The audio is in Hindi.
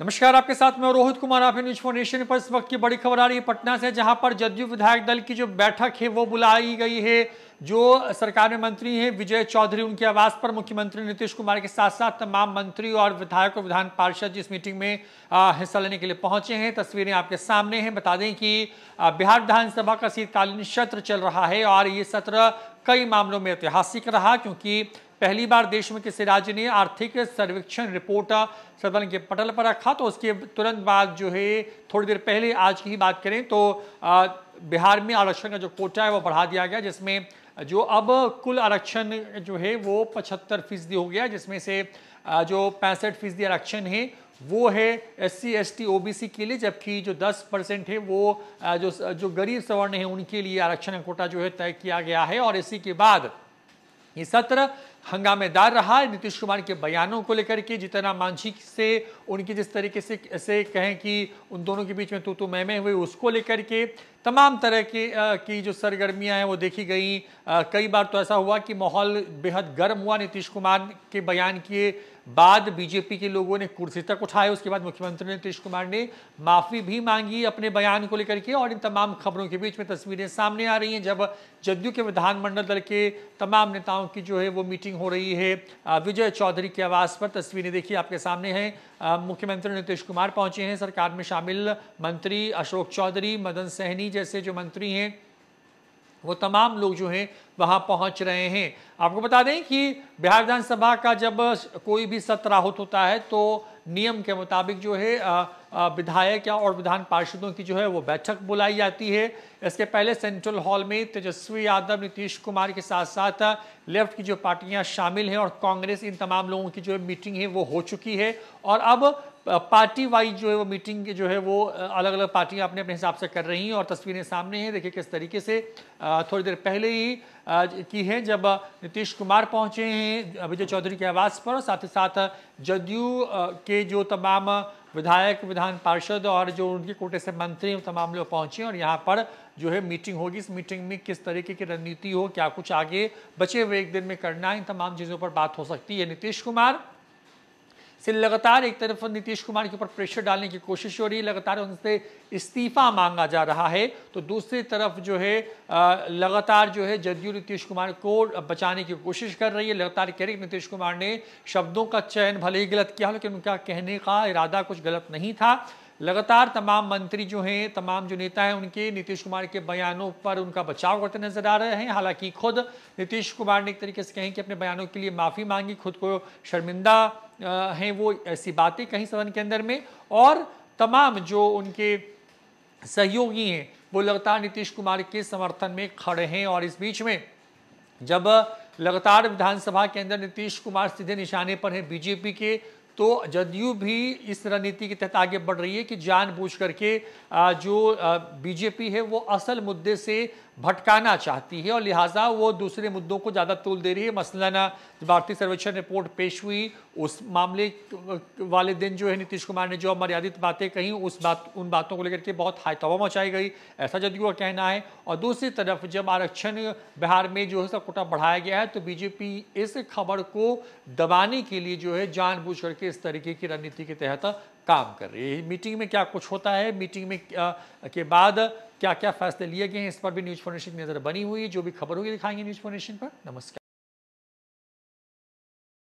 नमस्कार आपके साथ मैं रोहित कुमार आप न्यूज नेशन पर इस वक्त की बड़ी खबर आ रही है पटना से जहां पर जदयू विधायक दल की जो बैठक है वो बुलाई गई है जो सरकार में मंत्री हैं विजय चौधरी उनके आवास पर मुख्यमंत्री नीतीश कुमार के साथ साथ तमाम मंत्री और विधायक और विधान पार्षद जी इस मीटिंग में हिस्सा लेने के लिए पहुंचे हैं तस्वीरें आपके सामने हैं बता दें कि बिहार विधानसभा का शीतकालीन सत्र चल रहा है और ये सत्र कई मामलों में ऐतिहासिक रहा क्योंकि पहली बार देश में किसी राज्य ने आर्थिक सर्वेक्षण रिपोर्ट सदन के पटल पर रखा तो उसके तुरंत बाद जो है थोड़ी देर पहले आज की ही बात करें तो बिहार में आरक्षण का जो कोटा है वो बढ़ा दिया गया जिसमें जो अब कुल आरक्षण जो है वो पचहत्तर फीसदी हो गया जिसमें से जो पैंसठ फीसदी आरक्षण है वो है S C S T O B C के लिए जबकि जो 10 परसेंट है वो जो जो गरीब सवर्ण है उनके लिए आरक्षण कोटा जो है तय किया गया है और इसी के बाद ये सत्र हंगामेदार रहा नीतीश कुमार के बयानों को लेकर के जितना मांझी से उनकी जिस तरीके से ऐसे कहें कि उन दोनों के बीच में तो तो मैमें हुई उसको लेकर के तमाम तरह के की जो सरगर्मियां हैं वो देखी गई कई बार तो ऐसा हुआ कि माहौल बेहद गर्म हुआ नीतीश कुमार के बयान किए बाद बीजेपी के लोगों ने कुर्सी तक उठाए उसके बाद मुख्यमंत्री नीतीश कुमार ने माफ़ी भी मांगी अपने बयान को लेकर के और इन तमाम खबरों के बीच में तस्वीरें सामने आ रही हैं जब जदयू के विधानमंडल दल के तमाम नेताओं की जो है वो मीटिंग हो रही है विजय चौधरी के आवास पर तस्वीरें देखिए आपके सामने हैं मुख्यमंत्री नीतीश कुमार पहुंचे हैं सरकार में शामिल मंत्री अशोक चौधरी मदन सहनी जैसे जो मंत्री हैं वो तमाम लोग जो हैं वहां पहुंच रहे हैं आपको बता दें कि बिहार विधानसभा का जब कोई भी सत्र आहूत होता है तो नियम के मुताबिक जो है विधायक या और विधान पार्षदों की जो है वो बैठक बुलाई जाती है इसके पहले सेंट्रल हॉल में तेजस्वी यादव नीतीश कुमार के साथ साथ लेफ्ट की जो पार्टियां शामिल हैं और कांग्रेस इन तमाम लोगों की जो मीटिंग है वो हो चुकी है और अब पार्टी वाइज जो है वो मीटिंग जो है वो अलग अलग पार्टियां अपने अपने हिसाब से कर रही हैं और तस्वीरें सामने हैं देखिए किस तरीके से थोड़ी देर पहले ही की है जब नीतीश कुमार पहुंचे हैं विजय चौधरी के आवास पर साथ ही साथ जदयू के जो तमाम विधायक विधान पार्षद और जो उनके कोटे से मंत्री तमाम लोग पहुंचे और यहाँ पर जो है मीटिंग होगी इस मीटिंग में किस तरीके की रणनीति हो क्या कुछ आगे बचे हुए एक दिन में करना इन तमाम चीज़ों पर बात हो सकती है नीतीश कुमार से लगातार एक तरफ नीतीश कुमार के ऊपर प्रेशर डालने की कोशिश हो रही है लगातार उनसे इस्तीफा मांगा जा रहा है तो दूसरी तरफ जो है लगातार जो है जदयू नीतीश कुमार को बचाने की कोशिश कर रही है लगातार कह रही है नीतीश कुमार ने शब्दों का चयन भले ही गलत किया लेकिन उनका कहने का इरादा कुछ गलत नहीं था लगातार तमाम मंत्री जो हैं तमाम जो नेता हैं उनके नीतीश कुमार के बयानों पर उनका बचाव करते नजर आ रहे हैं हालांकि खुद नीतीश कुमार ने एक तरीके से कहें कि अपने बयानों के लिए माफ़ी मांगी खुद को शर्मिंदा हैं वो ऐसी बातें कहीं सदन के अंदर में और तमाम जो उनके सहयोगी हैं वो लगातार नीतीश कुमार के समर्थन में खड़े हैं और इस बीच में जब लगातार विधानसभा के अंदर नीतीश कुमार सीधे निशाने पर हैं बीजेपी के तो जदयू भी इस रणनीति के तहत आगे बढ़ रही है कि जानबूझ करके जो बीजेपी है वो असल मुद्दे से भटकाना चाहती है और लिहाजा वो दूसरे मुद्दों को ज़्यादा तोल दे रही है मसलन भारतीय सर्वेक्षण रिपोर्ट पेश हुई उस मामले वाले दिन जो है नीतीश कुमार ने जो मर्यादित बातें कही उस बात उन बातों को लेकर के बहुत हाईतवा मचाई गई ऐसा जदयू का कहना है और दूसरी तरफ जब आरक्षण बिहार में जो है सब कोटा बढ़ाया गया है तो बीजेपी इस खबर को दबाने के लिए जो है जानबूझ करके इस तरीके की रणनीति के तहत काम कर रही है मीटिंग में क्या कुछ होता है मीटिंग में के बाद क्या क्या फैसले लिए गए हैं इस पर भी न्यूज फोर्नेशन की नज़र बनी हुई है जो भी खबर होगी दिखाएंगे न्यूज फोर्नेशन पर नमस्कार